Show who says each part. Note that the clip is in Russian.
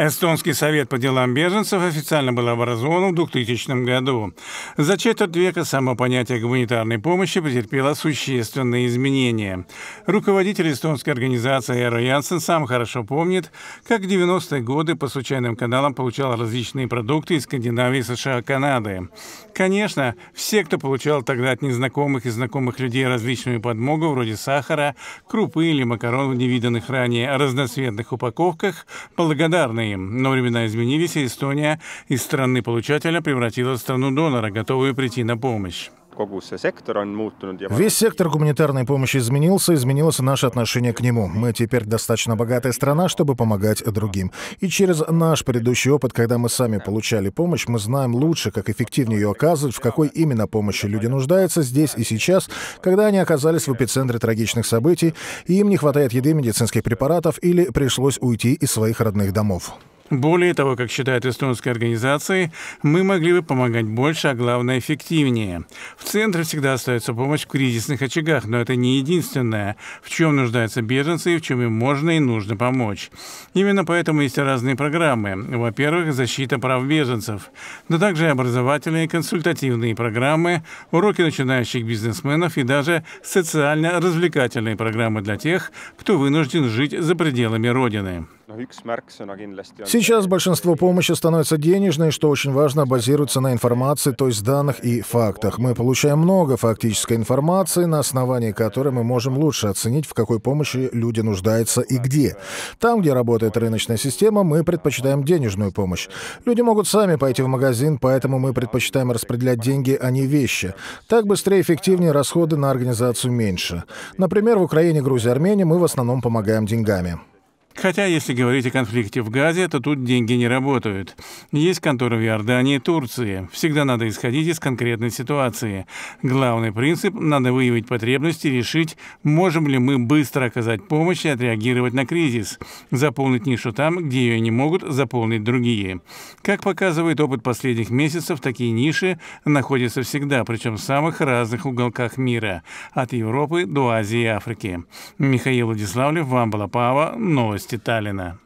Speaker 1: Эстонский совет по делам беженцев официально был образован в 2000 году. За четверть века само понятие гуманитарной помощи претерпело существенные изменения. Руководитель эстонской организации Эро Янсен сам хорошо помнит, как в 90-е годы по случайным каналам получал различные продукты из Скандинавии, США, Канады. Конечно, все, кто получал тогда от незнакомых и знакомых людей различную подмогу, вроде сахара, крупы или макарон в невиданных ранее разноцветных упаковках, благодарны Крым. Но времена изменились, и Эстония из страны-получателя превратилась в страну-донора, готовую прийти на помощь. Весь
Speaker 2: сектор гуманитарной помощи изменился, изменилось наше отношение к нему. Мы теперь достаточно богатая страна, чтобы помогать другим. И через наш предыдущий опыт, когда мы сами получали помощь, мы знаем лучше, как эффективнее ее оказывать, в какой именно помощи люди нуждаются здесь и сейчас, когда они оказались в эпицентре трагичных событий, и им не хватает еды, медицинских препаратов или пришлось уйти из своих родных домов.
Speaker 1: Более того, как считают эстонские организации, мы могли бы помогать больше, а главное эффективнее. В центре всегда остается помощь в кризисных очагах, но это не единственное, в чем нуждаются беженцы и в чем им можно и нужно помочь. Именно поэтому есть разные программы. Во-первых, защита прав беженцев, но также образовательные и консультативные программы, уроки начинающих бизнесменов и даже социально-развлекательные программы для тех, кто вынужден жить за пределами Родины. Ну, Сейчас
Speaker 2: большинство помощи становится денежной, что очень важно, базируется на информации, то есть данных и фактах. Мы получаем много фактической информации, на основании которой мы можем лучше оценить, в какой помощи люди нуждаются и где. Там, где работает рыночная система, мы предпочитаем денежную помощь. Люди могут сами пойти в магазин, поэтому мы предпочитаем распределять деньги, а не вещи. Так быстрее и эффективнее расходы на организацию меньше. Например, в Украине, Грузии, Армении мы в основном помогаем деньгами.
Speaker 1: Хотя, если говорить о конфликте в Газе, то тут деньги не работают. Есть конторы в Иордании и Турции. Всегда надо исходить из конкретной ситуации. Главный принцип – надо выявить потребности, решить, можем ли мы быстро оказать помощь и отреагировать на кризис, заполнить нишу там, где ее не могут заполнить другие. Как показывает опыт последних месяцев, такие ниши находятся всегда, причем в самых разных уголках мира, от Европы до Азии и Африки. Михаил Владиславлев, Вам Балапава, Новости области Таллина.